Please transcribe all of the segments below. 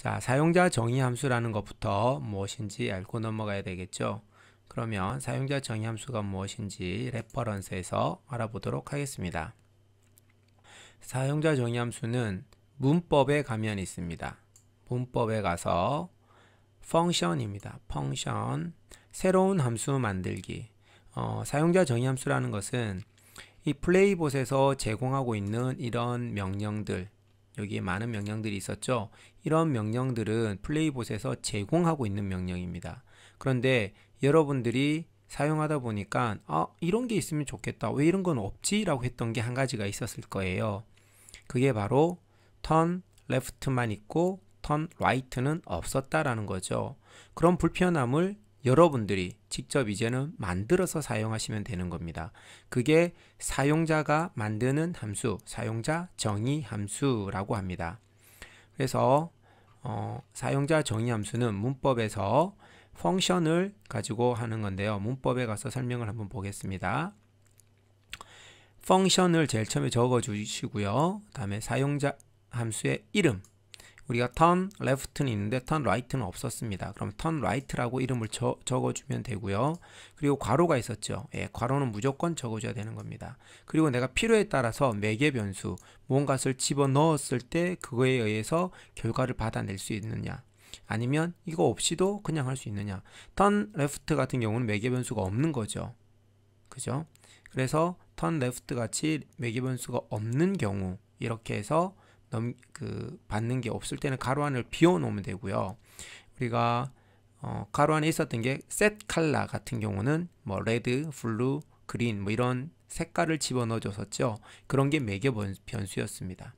자, 사용자 정의 함수라는 것부터 무엇인지 알고 넘어가야 되겠죠. 그러면 사용자 정의 함수가 무엇인지 레퍼런스에서 알아보도록 하겠습니다. 사용자 정의 함수는 문법에 가면 있습니다. 문법에 가서 function입니다. function 새로운 함수 만들기 어, 사용자 정의 함수라는 것은 이 플레이봇에서 제공하고 있는 이런 명령들 여기에 많은 명령들이 있었죠. 이런 명령들은 플레이봇에서 제공하고 있는 명령입니다. 그런데 여러분들이 사용하다 보니까 아 이런 게 있으면 좋겠다 왜 이런 건 없지 라고 했던 게 한 가지가 있었을 거예요 그게 바로 turn left만 있고 turn right는 없었다라는 거죠 그런 불편함을 여러분들이 직접 이제는 만들어서 사용하시면 되는 겁니다. 그게 사용자가 만드는 함수, 사용자 정의 함수라고 합니다. 그래서 어, 사용자 정의 함수는 문법에서 펑션을 가지고 하는 건데요. 문법에 가서 설명을 한번 보겠습니다. 펑션을 제일 처음에 적어 주시고요. 그 다음에 사용자 함수의 이름 우리가 턴레프트는 있는데 턴라이트는 없었습니다. 그럼 턴라이트라고 이름을 저, 적어주면 되고요. 그리고 괄호가 있었죠. 예, 괄호는 무조건 적어줘야 되는 겁니다. 그리고 내가 필요에 따라서 매개 변수, 무언가를 집어넣었을 때 그거에 의해서 결과를 받아낼 수 있느냐. 아니면 이거 없이도 그냥 할 수 있느냐. 턴 레프트 같은 경우는 매개 변수가 없는 거죠. 그죠? 그래서 턴 레프트 같이 매개 변수가 없는 경우 이렇게 해서 넘, 그 받는 게 없을 때는 가로 안을 비워 놓으면 되고요. 우리가 어, 가로 안에 있었던 게셋 칼라 같은 경우는 뭐 레드, 블루, 그린 뭐 이런 색깔을 집어넣어 줬었죠. 그런 게 매개 변수였습니다.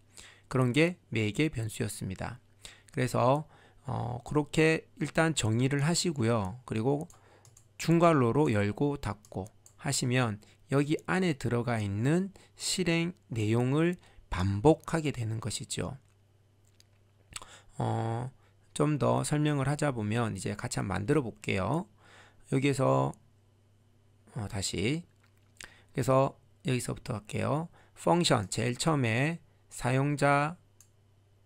그런 게 매개 변수였습니다. 그래서 어, 그렇게 일단 정의를 하시고요. 그리고 중괄로로 열고 닫고 하시면 여기 안에 들어가 있는 실행 내용을 반복하게 되는 것이죠. 어, 좀 더 설명을 하자 보면 이제 같이 한번 만들어 볼게요. 여기에서 어, 다시 그래서 여기서부터 할게요. 펑션 제일 처음에 사용자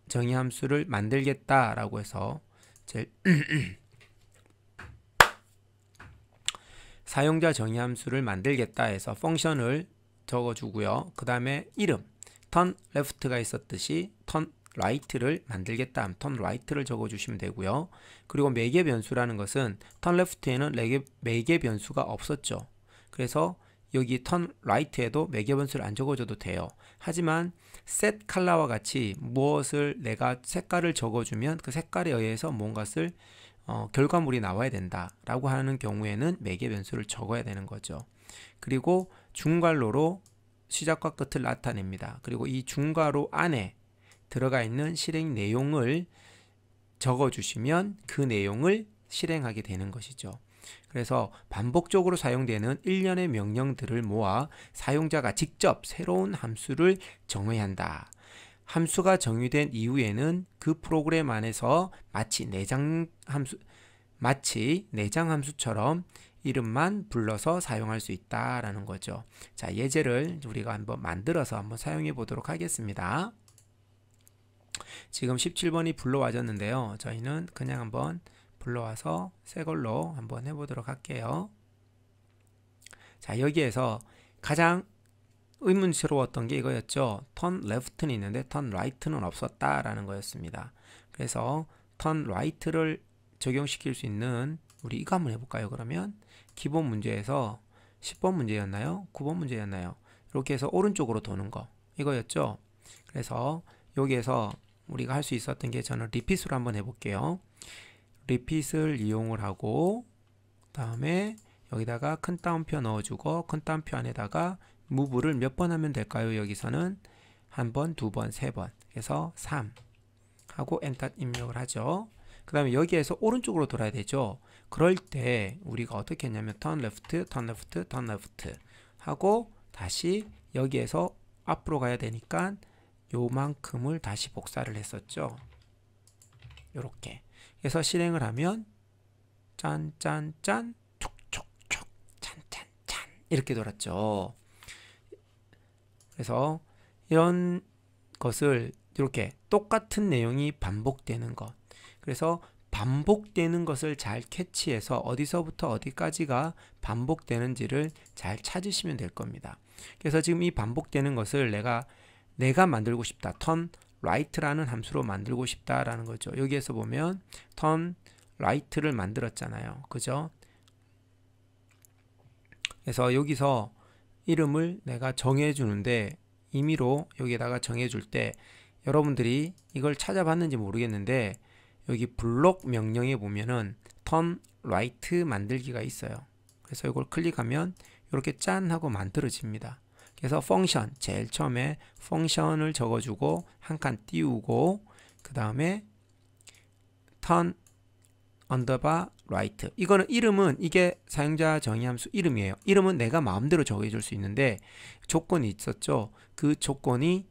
정의 함수를 만들겠다라고 해서 제일 사용자 정의 함수를 만들겠다 해서 펑션을 적어주고요. 그 다음에 이름 턴 레프트가 있었듯이 턴 라이트를 만들겠다 턴 라이트를 적어주시면 되고요. 그리고 매개 변수라는 것은 턴 레프트에는 매개, 변수가 없었죠. 그래서 여기 턴 라이트에도 매개 변수를 안 적어줘도 돼요. 하지만 셋 컬러와 같이 무엇을 내가 색깔을 적어주면 그 색깔에 의해서 뭔가를 어, 결과물이 나와야 된다라고 하는 경우에는 매개 변수를 적어야 되는 거죠. 그리고 중괄로로 시작과 끝을 나타냅니다. 그리고 이 중괄호 안에 들어가 있는 실행 내용을 적어 주시면 그 내용을 실행하게 되는 것이죠. 그래서 반복적으로 사용되는 일련의 명령들을 모아 사용자가 직접 새로운 함수를 정의 한다. 함수가 정의된 이후에는 그 프로그램 안에서 마치 내장 함수 마치 내장 함수처럼 이름만 불러서 사용할 수 있다라는 거죠. 자, 예제를 우리가 한번 만들어서 한번 사용해 보도록 하겠습니다. 지금 17번이 불러와졌는데요. 저희는 그냥 한번 불러와서 새 걸로 한번 해보도록 할게요. 자, 여기에서 가장 의문스러웠던 게 이거였죠. 턴 레프트는 있는데 턴 라이트는 없었다라는 거였습니다. 그래서 턴 라이트를 적용시킬 수 있는 우리 이거 한번 해볼까요? 그러면 기본 문제에서 10번 문제였나요? 9번 문제였나요? 이렇게 해서 오른쪽으로 도는 거 이거였죠? 그래서 여기에서 우리가 할 수 있었던 게 저는 리핏을 한번 해볼게요. 리핏을 이용을 하고 그 다음에 여기다가 큰 따옴표 넣어주고 큰 따옴표 안에다가 무브를 몇 번 하면 될까요? 여기서는 한 번, 두 번, 세 번. 그래서 3 하고 엔터 입력을 하죠. 그 다음에 여기에서 오른쪽으로 돌아야 되죠 그럴 때 우리가 어떻게 했냐면 턴 레프트 턴 레프트 턴 레프트 하고 다시 여기에서 앞으로 가야 되니까 요만큼을 다시 복사를 했었죠 요렇게 그래서 실행을 하면 짠 짠짠 촉 촉촉 짠 짠 짠 이렇게 돌았죠 그래서 이런 것을 이렇게 똑같은 내용이 반복되는 것 그래서 반복되는 것을 잘 캐치해서 어디서부터 어디까지가 반복되는지를 잘 찾으시면 될 겁니다. 그래서 지금 이 반복되는 것을 내가 내가 만들고 싶다. turn right라는 함수로 만들고 싶다라는 거죠. 여기에서 보면 turn right를 만들었잖아요. 그죠? 그래서 여기서 이름을 내가 정해주는데 임의로 여기에다가 정해줄 때 여러분들이 이걸 찾아봤는지 모르겠는데 여기 블록 명령에 보면은 턴 라이트 만들기가 있어요. 그래서 이걸 클릭하면 이렇게 짠 하고 만들어집니다. 그래서 펑션 제일 처음에 펑션을 적어주고 한 칸 띄우고 그 다음에 턴 언더바 라이트 이거는 이름은 이게 사용자 정의 함수 이름이에요. 이름은 내가 마음대로 적어줄수 있는데 조건이 있었죠. 그 조건이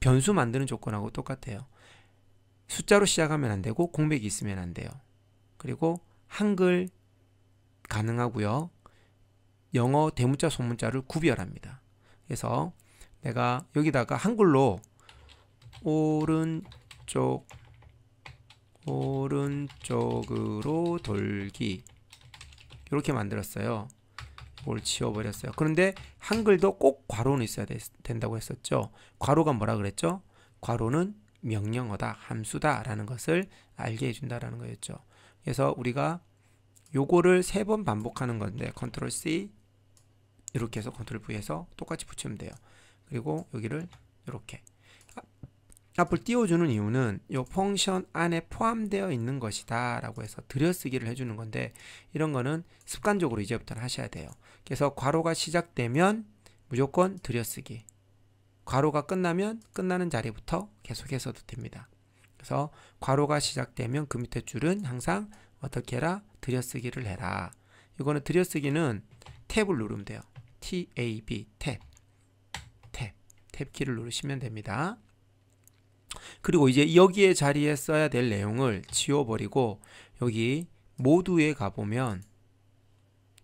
변수 만드는 조건하고 똑같아요. 숫자로 시작하면 안 되고 공백이 있으면 안 돼요. 그리고 한글 가능하고요. 영어 대문자 소문자를 구별합니다. 그래서 내가 여기다가 한글로 오른쪽 오른쪽으로 돌기 이렇게 만들었어요. 뭘 지워버렸어요. 그런데 한글도 꼭 괄호는 있어야 된다고 했었죠. 괄호가 뭐라 그랬죠? 괄호는 명령어다, 함수다라는 것을 알게 해준다라는 거였죠. 그래서 우리가 요거를 세 번 반복하는 건데 컨트롤 C 이렇게 해서 컨트롤 V에서 똑같이 붙이면 돼요. 그리고 여기를 이렇게 앞을 띄워주는 이유는 이 펑션 안에 포함되어 있는 것이다 라고 해서 들여쓰기를 해주는 건데 이런 거는 습관적으로 이제부터는 하셔야 돼요. 그래서 괄호가 시작되면 무조건 들여쓰기 괄호가 끝나면 끝나는 자리부터 계속해서도 됩니다. 그래서 괄호가 시작되면 그 밑에 줄은 항상 어떻게 해라? 들여쓰기를 해라. 이거는 들여쓰기는 탭을 누르면 돼요. tab, 탭, 탭, 탭키를 누르시면 됩니다. 그리고 이제 여기에 자리에 써야 될 내용을 지워버리고 여기 모두에 가보면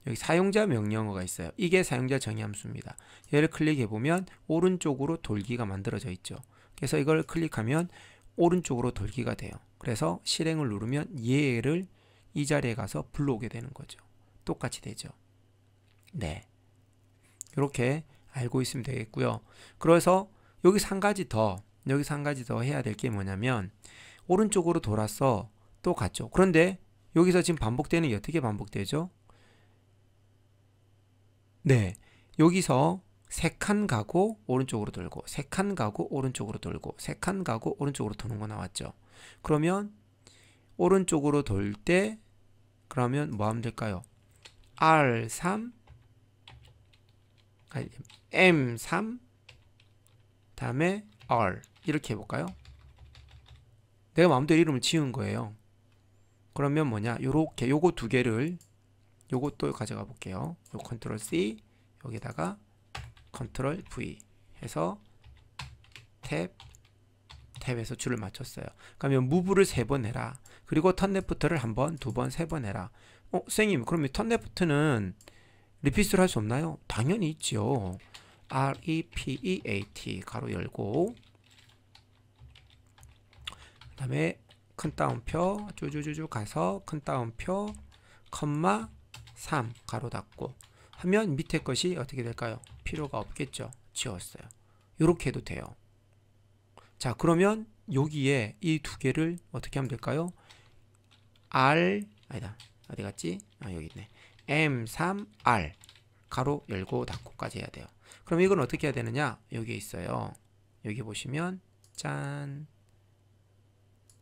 여기 사용자 명령어가 있어요. 이게 사용자 정의 함수입니다. 얘를 클릭해보면 오른쪽으로 돌기가 만들어져 있죠. 그래서 이걸 클릭하면 오른쪽으로 돌기가 돼요. 그래서 실행을 누르면 얘를 이 자리에 가서 불러오게 되는 거죠. 똑같이 되죠. 네. 이렇게 알고 있으면 되겠고요. 그래서 여기서 한 가지 더, 여기서 한 가지 더 해야 될 게 뭐냐면 오른쪽으로 돌아서 또 갔죠. 그런데 여기서 지금 반복되는 게 어떻게 반복되죠? 네. 여기서 세 칸 가고 오른쪽으로 돌고 세 칸 가고 오른쪽으로 돌고 세 칸 가고 오른쪽으로 도는 거 나왔죠. 그러면 오른쪽으로 돌 때 그러면 뭐 하면 될까요? R3 아니, M3 다음에 R 이렇게 해볼까요? 내가 마음대로 이름을 지은 거예요. 그러면 뭐냐? 요렇게 요거 두 개를 요것도 가져가 볼게요. 요 컨트롤 C 여기다가 컨트롤 V 해서 탭 탭에서 줄을 맞췄어요. 그러면 무브를 세 번 해라. 그리고 턴레프트를 한 번, 두 번, 세 번 해라. 어, 선생님, 그럼 이 턴레프트는 리피스를할 수 없나요? 당연히 있죠. R-E-P-E-A-T 가로 열고 그 다음에 큰 따옴표 쭈쭈쭈쭈 가서 큰 따옴표 컴마 3 가로 닫고 하면 밑에 것이 어떻게 될까요? 필요가 없겠죠. 지웠어요. 이렇게 해도 돼요. 자 그러면 여기에 이 두 개를 어떻게 하면 될까요? R 아니다 어디 갔지? 아 여기 있네. M3R 가로 열고 닫고까지 해야 돼요. 그럼 이건 어떻게 해야 되느냐? 여기 있어요. 여기 보시면 짠,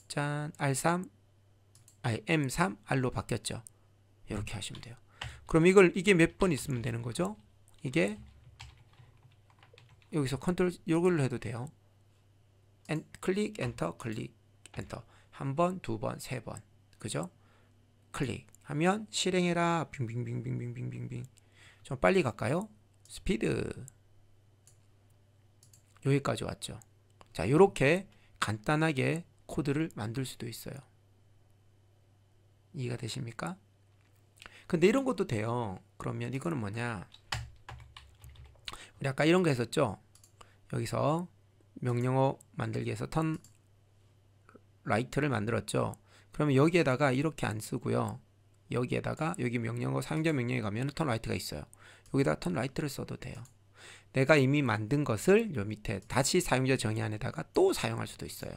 짠 R3, 아니 M3R로 바뀌었죠. 이렇게 하시면 돼요. 그럼 이걸 이게 몇 번 있으면 되는 거죠? 이게 여기서 컨트롤 요걸 해도 돼요. 엔, 클릭 엔터 클릭 엔터 한 번, 두 번, 세 번. 그죠? 클릭 하면 실행해라. 빙빙빙빙빙빙빙좀 빨리 갈까요? 스피드. 여기까지 왔죠. 자, 요렇게 간단하게 코드를 만들 수도 있어요. 이해가 되십니까? 근데 이런 것도 돼요. 그러면 이거는 뭐냐? 우리 아까 이런 거 했었죠? 여기서 명령어 만들기 에서 턴 라이트를 만들었죠. 그러면 여기에다가 이렇게 안 쓰고요. 여기에다가 여기 명령어 사용자 명령에 가면 턴 라이트가 있어요. 여기다 턴 라이트를 써도 돼요. 내가 이미 만든 것을 요 밑에 다시 사용자 정의 안에다가 또 사용할 수도 있어요.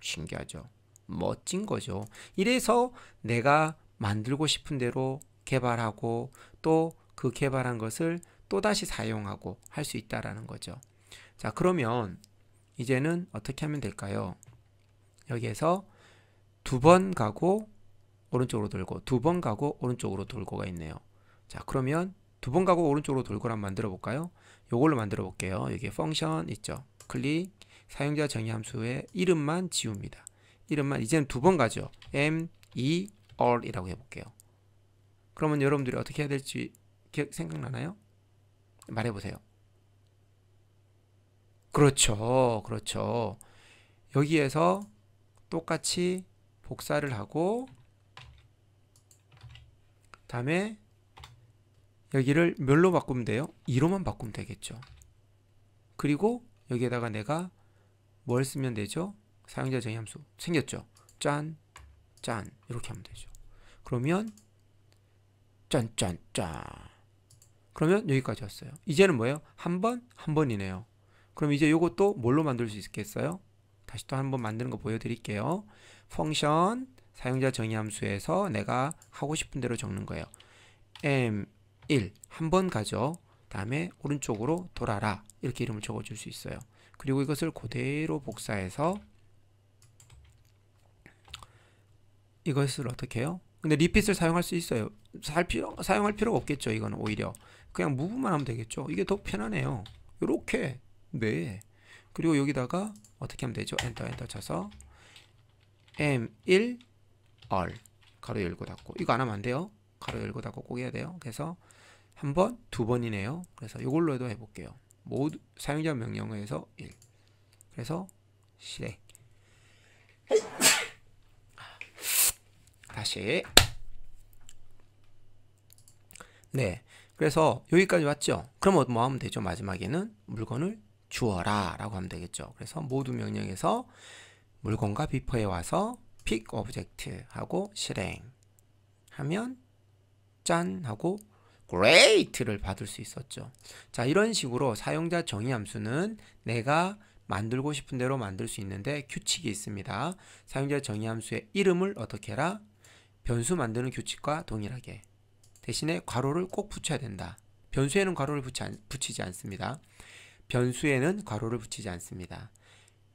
신기하죠? 멋진 거죠. 이래서 내가 만들고 싶은 대로 개발하고 또 그 개발한 것을 또다시 사용하고 할 수 있다라는 거죠. 자, 그러면 이제는 어떻게 하면 될까요? 여기에서 두 번 가고 오른쪽으로 돌고 두 번 가고 오른쪽으로 돌고가 있네요. 자, 그러면 두 번 가고 오른쪽으로 돌고를 한번 만들어 볼까요? 요걸로 만들어 볼게요. 여기에 펑션 있죠. 클릭 사용자 정의 함수의 이름만 지웁니다. 이름만 이제는 두 번 가죠. m, e, all이라고 해볼게요. 그러면 여러분들이 어떻게 해야 될지 기억, 생각나나요? 말해보세요. 그렇죠. 그렇죠. 여기에서 똑같이 복사를 하고 다음에 여기를 몇로 바꾸면 돼요? 2로만 바꾸면 되겠죠. 그리고 여기에다가 내가 뭘 쓰면 되죠? 사용자 정의 함수 생겼죠? 짠짠 이렇게 하면 되죠. 그러면 짠짠짠 그러면 여기까지 왔어요. 이제는 뭐예요? 한 번, 한 번이네요. 그럼 이제 이것도 뭘로 만들 수 있겠어요? 다시 또 한 번 만드는 거 보여드릴게요. 펑션 사용자 정의 함수에서 내가 하고 싶은 대로 적는 거예요. m1 한 번 가죠. 다음에 오른쪽으로 돌아라 이렇게 이름을 적어줄 수 있어요. 그리고 이것을 그대로 복사해서 이것을 어떻게 해요? 근데 리핏을 사용할 수 있어요. 살 필요, 사용할 필요가 없겠죠. 이건 오히려. 그냥 무브만 하면 되겠죠. 이게 더 편하네요. 요렇게. 네. 그리고 여기다가 어떻게 하면 되죠? 엔터 엔터 쳐서 M1 R 가로 열고 닫고 이거 안 하면 안 돼요. 가로 열고 닫고 꼭 해야 돼요. 그래서 한 번, 두 번이네요. 그래서 이걸로 해도 해볼게요. 모두 사용자 명령어에서 1 그래서 실행 다시 네 그래서 여기까지 왔죠 그럼 뭐 하면 되죠 마지막에는 물건을 주어라 라고 하면 되겠죠 그래서 모두 명령에서 물건과 비퍼에 와서 픽 오브젝트 하고 실행 하면 짠 하고 great를 받을 수 있었죠 자 이런 식으로 사용자 정의 함수는 내가 만들고 싶은 대로 만들 수 있는데 규칙이 있습니다 사용자 정의 함수의 이름을 어떻게 해라 변수 만드는 규칙과 동일하게 대신에 괄호를 꼭 붙여야 된다. 변수에는 괄호를 붙이 지 않습니다. 변수에는 괄호를 붙이지 않습니다.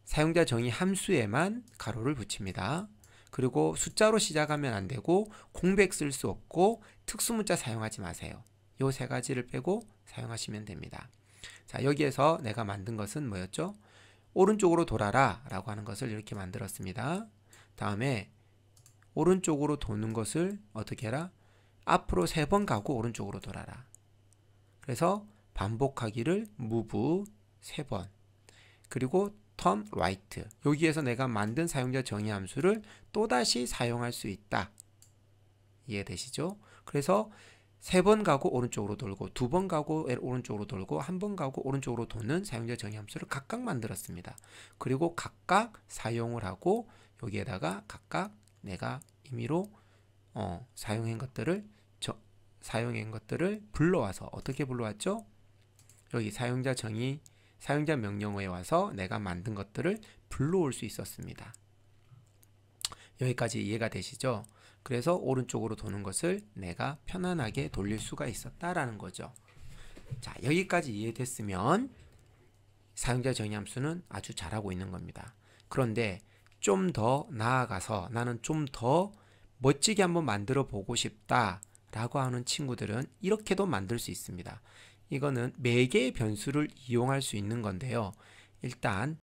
사용자 정의 함수에만 괄호를 붙입니다. 그리고 숫자로 시작하면 안 되고 공백 쓸 수 없고 특수문자 사용하지 마세요. 요세 가지를 빼고 사용하시면 됩니다. 자 여기에서 내가 만든 것은 뭐였죠? 오른쪽으로 돌아라 라고 하는 것을 이렇게 만들었습니다. 다음에 오른쪽으로 도는 것을 어떻게 해라? 앞으로 세 번 가고 오른쪽으로 돌아라. 그래서 반복하기를 move 세 번. 그리고 turn right. 여기에서 내가 만든 사용자 정의 함수를 또다시 사용할 수 있다. 이해되시죠? 그래서 세 번 가고 오른쪽으로 돌고 두 번 가고 오른쪽으로 돌고 한 번 가고 오른쪽으로 도는 사용자 정의 함수를 각각 만들었습니다. 그리고 각각 사용을 하고 여기에다가 각각 내가 임의로 어, 사용한 것들을 저, 사용한 것들을 불러와서 어떻게 불러왔죠? 여기 사용자 정의 사용자 명령어에 와서 내가 만든 것들을 불러올 수 있었습니다. 여기까지 이해가 되시죠? 그래서 오른쪽으로 도는 것을 내가 편안하게 돌릴 수가 있었다라는 거죠. 자, 여기까지 이해됐으면 사용자 정의 함수는 아주 잘하고 있는 겁니다. 그런데 좀더 나아가서 나는 좀 더 멋지게 한번 만들어 보고 싶다 라고 하는 친구들은 이렇게도 만들 수 있습니다. 이거는 매개의 변수를 이용할 수 있는 건데요. 일단